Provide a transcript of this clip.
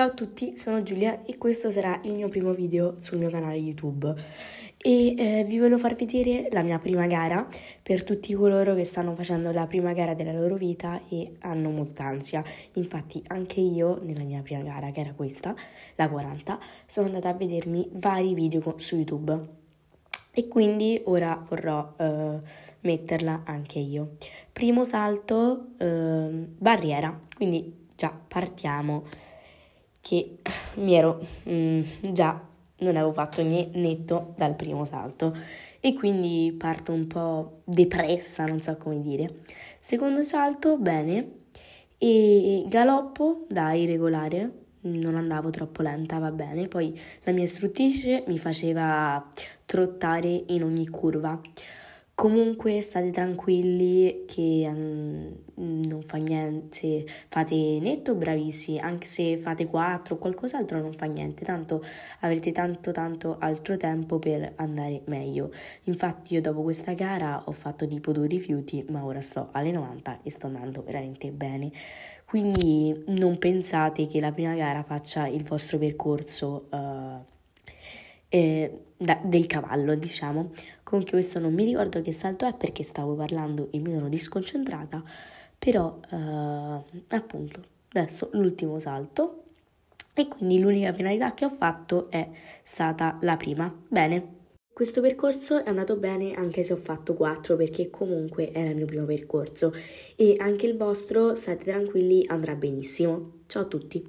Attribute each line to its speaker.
Speaker 1: Ciao a tutti, sono Giulia e questo sarà il mio primo video sul mio canale YouTube e eh, vi voglio far vedere la mia prima gara per tutti coloro che stanno facendo la prima gara della loro vita e hanno molta ansia. Infatti anche io nella mia prima gara, che era questa, la 40, sono andata a vedermi vari video su YouTube e quindi ora vorrò eh, metterla anche io. Primo salto, eh, barriera, quindi già partiamo che mi ero mm, già non avevo fatto né netto dal primo salto e quindi parto un po' depressa, non so come dire. Secondo salto, bene, e galoppo dai, irregolare, non andavo troppo lenta, va bene. Poi la mia istruttrice mi faceva trottare in ogni curva. Comunque state tranquilli che um, fa niente, fate netto bravissimi, anche se fate 4 o qualcos'altro non fa niente, tanto avrete tanto tanto altro tempo per andare meglio. Infatti io dopo questa gara ho fatto tipo 2 rifiuti, ma ora sto alle 90 e sto andando veramente bene. Quindi non pensate che la prima gara faccia il vostro percorso. Uh, eh, da, del cavallo, diciamo. Comunque questo non mi ricordo che salto è perché stavo parlando e mi sono disconcentrata, però eh, appunto adesso l'ultimo salto e quindi l'unica penalità che ho fatto è stata la prima. Bene. Questo percorso è andato bene anche se ho fatto 4 perché comunque era il mio primo percorso e anche il vostro, state tranquilli, andrà benissimo. Ciao a tutti!